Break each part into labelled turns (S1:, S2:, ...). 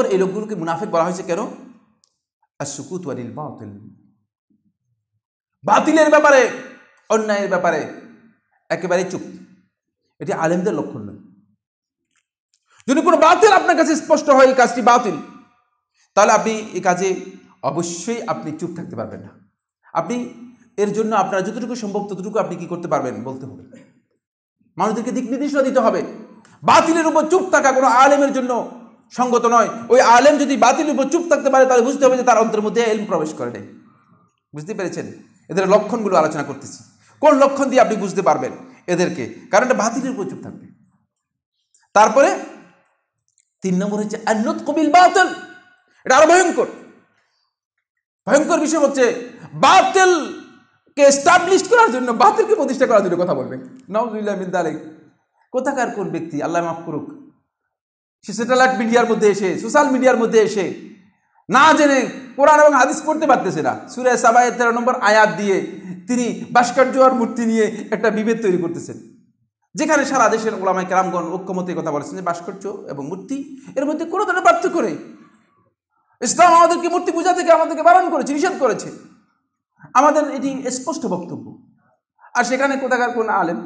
S1: পর এই লোকগুলোকে মুনাফিক বলা হয়েছে কেন আর সুকুত ওয়ারিল বাতিল বাতিলের ব্যাপারে অন্যায়ের ব্যাপারে একেবারে চুপ এটি আলেমদের লক্ষণ নয় যদি কোনো বাতিল আপনার কাছে স্পষ্ট হয় এই কাজটি বাতিল তাহলে আপনি এই কাজে অবশ্যই আপনি চুপ থাকতে পারবেন না আপনি এর জন্য আপনার যতটুকু সম্ভব ততটুকু আপনি কি করতে পারবেন বলতে হবে মানুষদেরকে দিক নির্দেশনা দিতে হবে বাতিলের উপর চুপ থাকা কোনো আলেমের জন্য সঙ্গত নয় ওই আলেম যদি বাতিল উপর চুপ থাকতে পারে তাহলে বুঝতে হবে যে তার অন্তরের মধ্যে এলম প্রবেশ করে নেই বুঝতে পেরেছেন এদের লক্ষণগুলো আলোচনা করতেছি কোন লক্ষণ দিয়ে আপনি বুঝতে পারবেন এদেরকে কারণ এটা বাতিলের উপর চুপ থাকবে তারপরে তিন নম্বর হচ্ছে আন্নত কবিল বাতল এটা আরো ভয়ঙ্কর ভয়ঙ্কর বিষয় হচ্ছে বাতিল কে এস্টাবলিশ করার জন্য বাতিলকে প্রতিষ্ঠা করার জন্য কথা বলবে নজরুল্লাহ মিদ্দালিক কোথাকার কোন ব্যক্তি আল্লাহ মাফ করুক সে স্যাটেলাইট মিডিয়ার মধ্যে এসে সোশ্যাল মিডিয়ার মধ্যে এসে না জেনে কোরআন এবং হাদিস পড়তে পারতেছে না সুরে সাবায়ের তেরো নম্বর আয়াত দিয়ে তিনি ভাস্কর্য আর মূর্তি নিয়ে একটা বিভেদ তৈরি করতেছেন যেখানে সারা দেশের ওলামায় কেরামগণ ঐক্যমতে কথা বলেছেন যে ভাস্কর্য এবং মূর্তি এর মধ্যে কোনো ধরনের পার্থক্য নেই ইসলাম আমাদেরকে মূর্তি পূজা থেকে আমাদেরকে বারণ করেছে নিষেধ করেছে আমাদের এটি স্পষ্ট বক্তব্য আর সেখানে কোথাকার কোন আলেম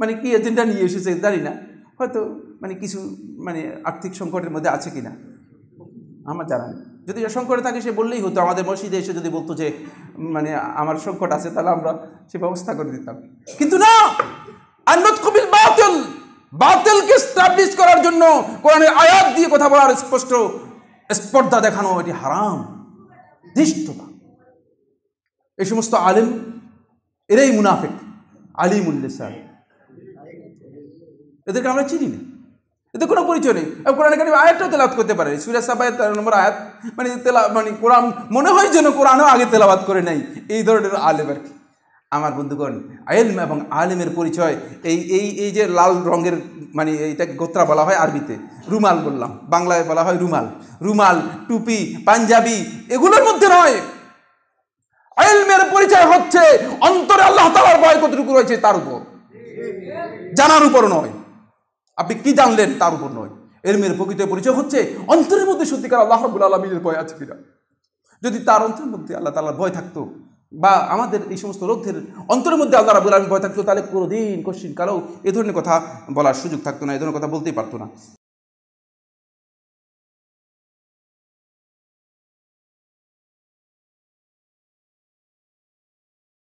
S1: মানে কি এজেন্ডা নিয়ে এসেছে জানি না হয়তো মানে কিছু মানে আর্থিক সংকটের মধ্যে আছে কি না আমার জানা নেই যদি সংকটে থাকে সে বললেই হতো আমাদের মসজিদে এসে যদি বলতো যে মানে আমার সংকট আছে তাহলে আমরা সে ব্যবস্থা করে দিতাম কিন্তু না আন্নত কবিল বাতিল বাতিলকে স্টাবলিশ করার জন্য কোরআনের আয়াত দিয়ে কথা বলার স্পষ্ট স্পর্ধা দেখানো এটি হারাম ধৃষ্টতা এই সমস্ত আলেম এরাই মুনাফেক আলিমুল্লিসার এদেরকে আমরা চিনি না এতে কোনো পরিচয় নেই কোরআন কারিম আয়াতটাও তেলাত করতে পারে সুরা সাবাই তার নম্বর আয়াত মানে তেলা মানে কোরআন মনে হয় যেন কোরআনও আগে তেলাওয়াত করে নাই এই ধরনের আলেম আর কি আমার বন্ধুগণ আয়েলম এবং আলেমের পরিচয় এই এই এই যে লাল রঙের মানে এইটাকে গোত্রা বলা হয় আরবিতে রুমাল বললাম বাংলায় বলা হয় রুমাল রুমাল টুপি পাঞ্জাবি এগুলোর মধ্যে নয় আয়েলমের পরিচয় হচ্ছে অন্তরে আল্লাহ তালার ভয় কতটুকু রয়েছে তার উপর জানার উপর নয় আপনি কি জানলেন তার উপর নয় এলমের প্রকৃত পরিচয় হচ্ছে অন্তরের মধ্যে সত্যিকার আল্লাহ রবুল আলমিনের ভয় আছে কিনা যদি তার অন্তরের মধ্যে আল্লাহ তাল্লাহ ভয় থাকতো বা আমাদের এই সমস্ত লোকদের অন্তরের মধ্যে আল্লাহ রাবুল আলমীর ভয় থাকতো তাহলে কোনো দিন কোশ্চিন কালেও এ ধরনের কথা বলার সুযোগ থাকতো না এ ধরনের কথা বলতেই পারতো না